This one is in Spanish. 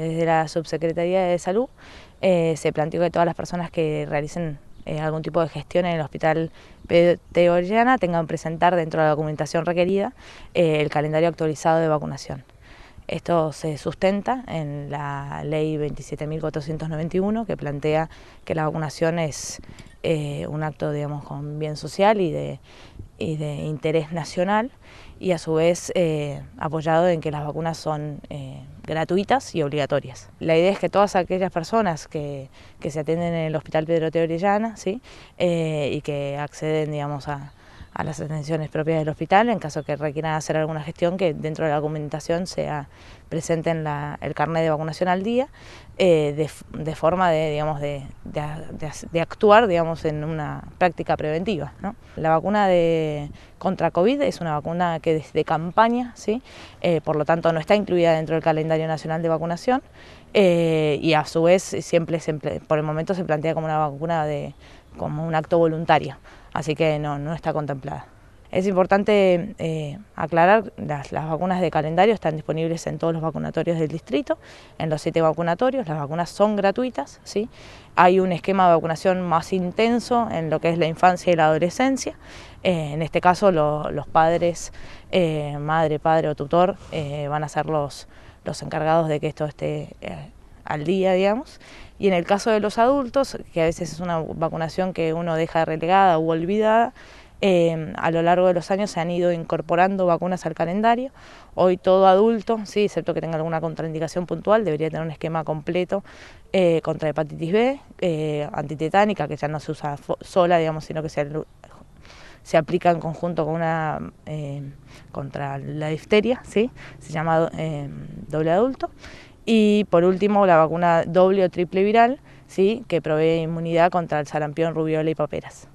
Desde la Subsecretaría de Salud eh, se planteó que todas las personas que realicen eh, algún tipo de gestión en el hospital Teoriana tengan que presentar dentro de la documentación requerida eh, el calendario actualizado de vacunación. Esto se sustenta en la ley 27.491 que plantea que la vacunación es un acto digamos, con bien social y de y de interés nacional y a su vez eh, apoyado en que las vacunas son eh, gratuitas y obligatorias. La idea es que todas aquellas personas que, se atienden en el Hospital Pedro teorellana ¿sí? Eh, y que acceden digamos, a, a las atenciones propias del hospital en caso que requieran hacer alguna gestión que dentro de la documentación sea presente en el carnet de vacunación al día, eh, de, forma de, digamos, de, de, actuar digamos, en una práctica preventiva. La vacuna de, contra COVID es una vacuna que es de campaña, ¿sí? Eh, por lo tanto no está incluida dentro del calendario nacional de vacunación eh, y a su vez siempre por el momento se plantea como una vacuna de, como un acto voluntario así que no, no está contemplada. Es importante eh, aclarar, las, las, vacunas de calendario están disponibles en todos los vacunatorios del distrito, en los siete vacunatorios, las vacunas son gratuitas, ¿sí? hay un esquema de vacunación más intenso en lo que es la infancia y la adolescencia, eh, en este caso los padres, eh, madre, padre o tutor, van a ser los, los encargados de que esto esté al día, digamos. Y en el caso de los adultos, que a veces es una vacunación que uno deja relegada u olvidada, em, a lo largo de los años se han ido incorporando vacunas al calendario. Hoy todo adulto, sí, excepto que tenga alguna contraindicación puntual, debería tener un esquema completo eh, contra hepatitis B, eh, antitetánica, que ya no se usa sola, digamos, sino que se, aplica en conjunto con una em, contra la difteria, ¿sí? se llama em, doble adulto. Y por último, la vacuna doble o triple viral, ¿sí? que provee inmunidad contra el sarampión, rubiola y paperas.